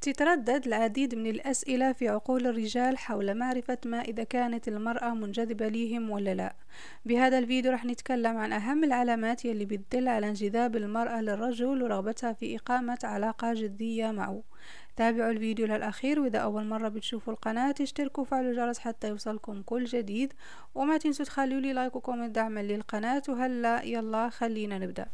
تتردد العديد من الأسئلة في عقول الرجال حول معرفة ما إذا كانت المرأة منجذبة ليهم ولا لا بهذا الفيديو راح نتكلم عن أهم العلامات يلي بتدل على انجذاب المرأة للرجل ورغبتها في إقامة علاقة جدية معه تابعوا الفيديو للأخير وإذا أول مرة بتشوفوا القناة اشتركوا وفعلوا الجرس حتى يوصلكم كل جديد وما تنسوا تخلوا لي لايك وكومنت دعما للقناة وهلا يلا خلينا نبدأ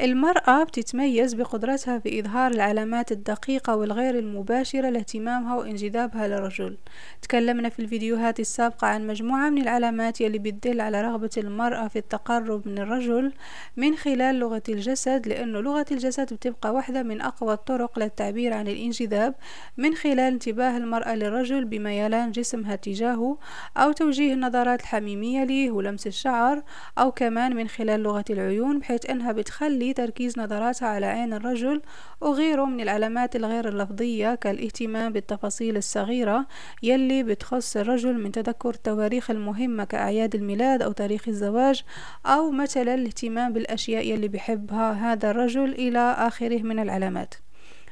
المرأة بتتميز بقدرتها في إظهار العلامات الدقيقة والغير المباشرة لاهتمامها وانجذابها للرجل تكلمنا في الفيديوهات السابقة عن مجموعة من العلامات يلي بتدل على رغبة المرأة في التقرب من الرجل من خلال لغة الجسد لأنه لغة الجسد بتبقى واحدة من أقوى الطرق للتعبير عن الانجذاب من خلال انتباه المرأة للرجل بميلان جسمها تجاهه أو توجيه النظرات الحميمية ليه ولمس الشعر أو كمان من خلال لغة العيون بحيث أنها بتخلي لتركيز نظراتها على عين الرجل وغيره من العلامات الغير اللفظية كالاهتمام بالتفاصيل الصغيرة يلي بتخص الرجل من تذكر التواريخ المهمة كأعياد الميلاد أو تاريخ الزواج أو مثلا الاهتمام بالأشياء يلي بحبها هذا الرجل إلى آخره من العلامات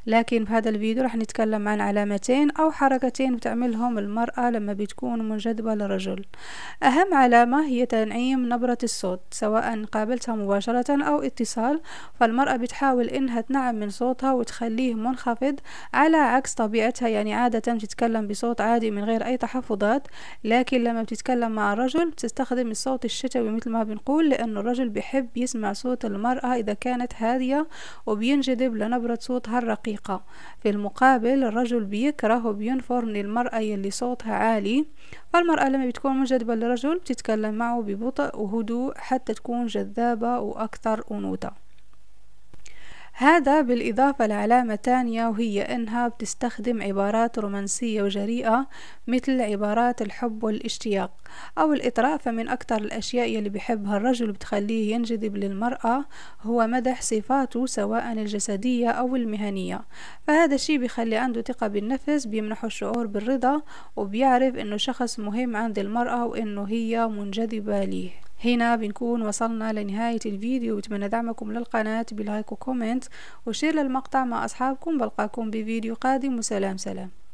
لكن في هذا الفيديو راح نتكلم عن علامتين أو حركتين بتعملهم المرأة لما بتكون منجذبة لرجل أهم علامة هي تنعيم نبرة الصوت سواء قابلتها مباشرة أو اتصال فالمرأة بتحاول إنها تنعم من صوتها وتخليه منخفض على عكس طبيعتها يعني عادة بتتكلم بصوت عادي من غير أي تحفظات لكن لما بتتكلم مع الرجل بتستخدم الصوت الشتوي مثل ما بنقول لأن الرجل بيحب يسمع صوت المرأة إذا كانت هادية وبينجذب لنبرة صوتها الرقيقة الحقيقة في المقابل الرجل بيكره وبينفر من المرأة يلي صوتها عالي فالمرأة لما بتكون مجذبة للرجل بتتكلم معه ببطء وهدوء حتى تكون جذابة وأكثر أنوثة هذا بالإضافة لعلامة تانية وهي أنها بتستخدم عبارات رومانسية وجريئة مثل عبارات الحب والاشتياق أو الإطراء فمن أكثر الأشياء يلي بحبها الرجل بتخليه ينجذب للمرأة هو مدح صفاته سواء الجسدية أو المهنية فهذا الشي بيخلي عنده ثقة بالنفس بيمنحه الشعور بالرضا وبيعرف أنه شخص مهم عند المرأة وأنه هي منجذبة ليه هنا بنكون وصلنا لنهاية الفيديو بتمنى دعمكم للقناة بلايك وكومنت وشير للمقطع مع أصحابكم بلقاكم بفيديو قادم وسلام سلام